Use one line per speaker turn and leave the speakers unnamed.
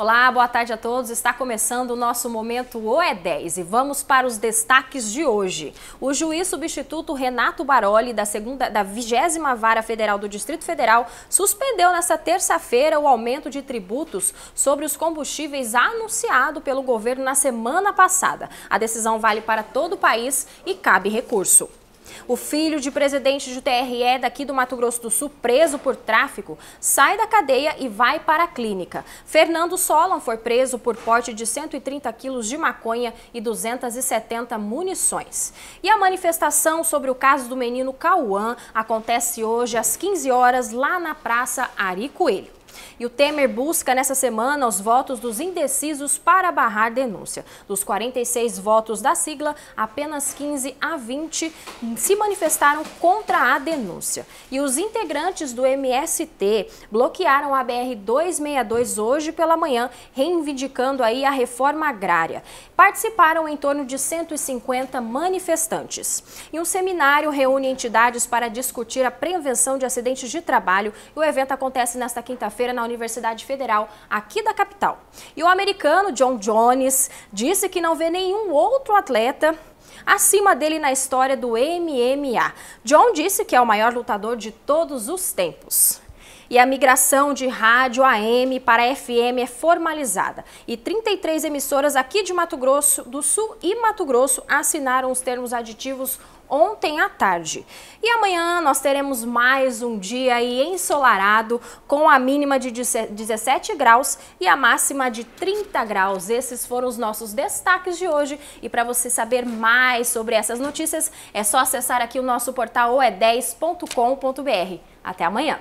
Olá, boa tarde a todos. Está começando o nosso momento OE é 10 e vamos para os destaques de hoje. O juiz substituto Renato Baroli, da segunda da 20 Vara Federal do Distrito Federal, suspendeu nesta terça-feira o aumento de tributos sobre os combustíveis anunciado pelo governo na semana passada. A decisão vale para todo o país e cabe recurso. O filho de presidente do TRE daqui do Mato Grosso do Sul, preso por tráfico, sai da cadeia e vai para a clínica. Fernando Solon foi preso por porte de 130 quilos de maconha e 270 munições. E a manifestação sobre o caso do menino Cauã acontece hoje às 15 horas lá na Praça Ari Coelho. E o Temer busca nessa semana os votos dos indecisos para barrar denúncia. Dos 46 votos da sigla, apenas 15 a 20 se manifestaram contra a denúncia. E os integrantes do MST bloquearam a BR 262 hoje pela manhã, reivindicando aí a reforma agrária. Participaram em torno de 150 manifestantes. E um seminário reúne entidades para discutir a prevenção de acidentes de trabalho. E o evento acontece nesta quinta-feira feira na Universidade Federal, aqui da capital. E o americano John Jones disse que não vê nenhum outro atleta acima dele na história do MMA. John disse que é o maior lutador de todos os tempos. E a migração de rádio AM para FM é formalizada. E 33 emissoras aqui de Mato Grosso do Sul e Mato Grosso assinaram os termos aditivos ontem à tarde. E amanhã nós teremos mais um dia aí ensolarado, com a mínima de 17 graus e a máxima de 30 graus. Esses foram os nossos destaques de hoje. E para você saber mais sobre essas notícias, é só acessar aqui o nosso portal oe10.com.br. Até amanhã!